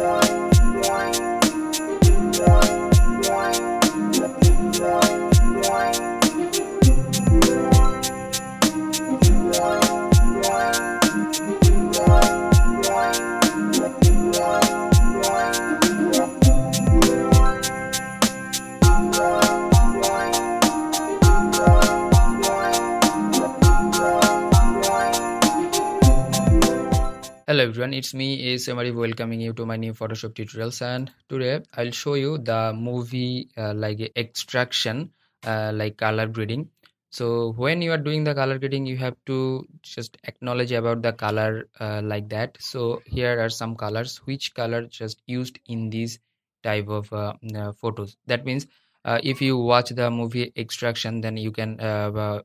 Bye. everyone it's me Is somebody welcoming you to my new Photoshop tutorials and today I'll show you the movie uh, like extraction uh, like color grading so when you are doing the color grading you have to just acknowledge about the color uh, like that so here are some colors which color just used in these type of uh, uh, photos that means uh, if you watch the movie extraction then you can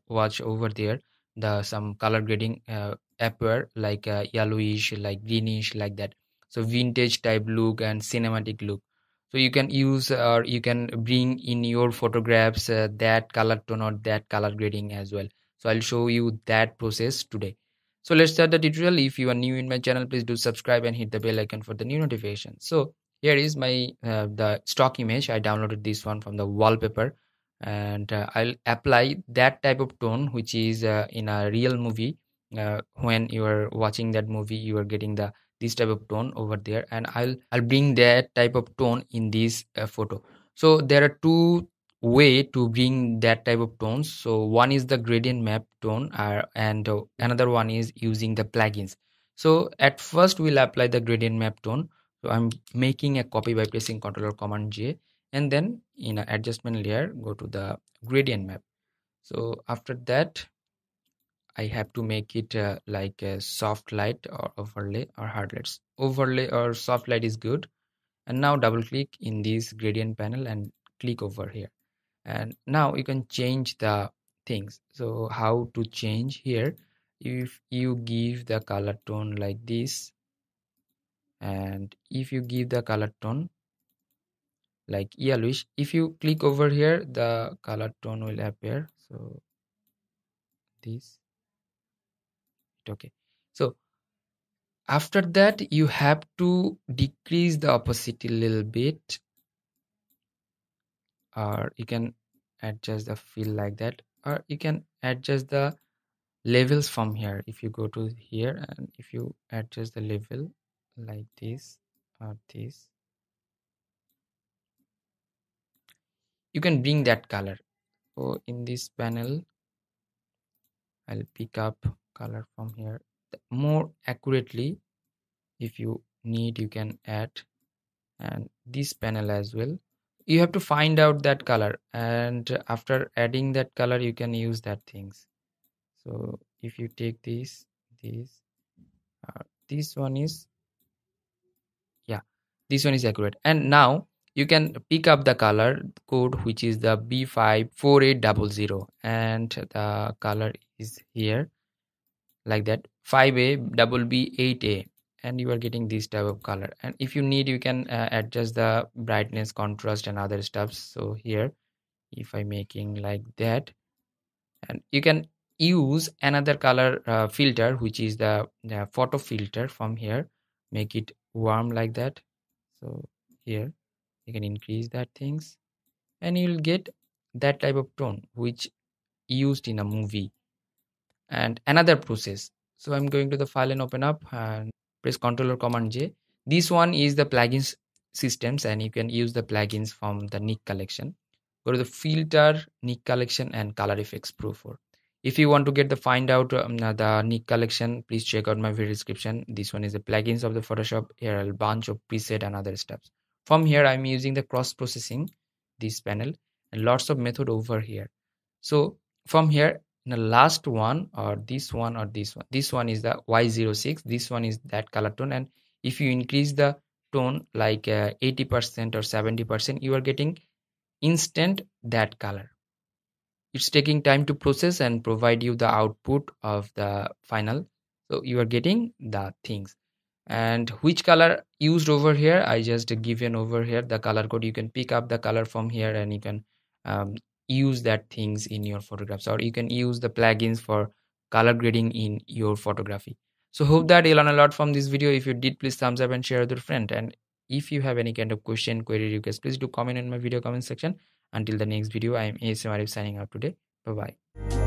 watch over there the some color grading uh, appear like a uh, yellowish like greenish like that so vintage type look and cinematic look so you can use or you can bring in your photographs uh, that color tone or that color grading as well so i'll show you that process today so let's start the tutorial if you are new in my channel please do subscribe and hit the bell icon for the new notification so here is my uh, the stock image i downloaded this one from the wallpaper and uh, i'll apply that type of tone which is uh, in a real movie uh, when you are watching that movie you are getting the this type of tone over there and i'll i'll bring that type of tone in this uh, photo so there are two way to bring that type of tones so one is the gradient map tone uh, and uh, another one is using the plugins so at first we'll apply the gradient map tone so i'm making a copy by pressing ctrl command j and then in adjustment layer go to the gradient map so after that I have to make it uh, like a soft light or overlay or hard lights. Overlay or soft light is good. And now double click in this gradient panel and click over here. And now you can change the things. So how to change here? If you give the color tone like this, and if you give the color tone like yellowish, if you click over here, the color tone will appear. So this okay so after that you have to decrease the opacity a little bit or you can adjust the fill like that or you can adjust the levels from here if you go to here and if you adjust the level like this or this you can bring that color so in this panel i'll pick up color from here more accurately if you need you can add and this panel as well you have to find out that color and after adding that color you can use that things so if you take this this uh, this one is yeah this one is accurate and now you can pick up the color code which is the b54800 and the color is here like that 5a double b 8a and you are getting this type of color and if you need you can uh, adjust the brightness contrast and other stuff so here if i making like that and you can use another color uh, filter which is the, the photo filter from here make it warm like that so here you can increase that things and you'll get that type of tone which used in a movie and another process. So I'm going to the file and open up and press controller command J. This one is the plugins systems and you can use the plugins from the Nick collection. Go to the filter, Nick collection and color effects pro 4. If you want to get the find out um, the Nick collection, please check out my video description. This one is the plugins of the Photoshop. Here a bunch of preset and other steps. From here, I'm using the cross processing this panel and lots of method over here. So from here, the last one or this one or this one this one is the y06 this one is that color tone and if you increase the tone like 80% uh, or 70% you are getting instant that color it's taking time to process and provide you the output of the final so you are getting the things and which color used over here i just given over here the color code you can pick up the color from here and you can um, use that things in your photographs or you can use the plugins for color grading in your photography so hope that you learn a lot from this video if you did please thumbs up and share with your friend and if you have any kind of question query request please do comment in my video comment section until the next video i am asmr signing out today bye bye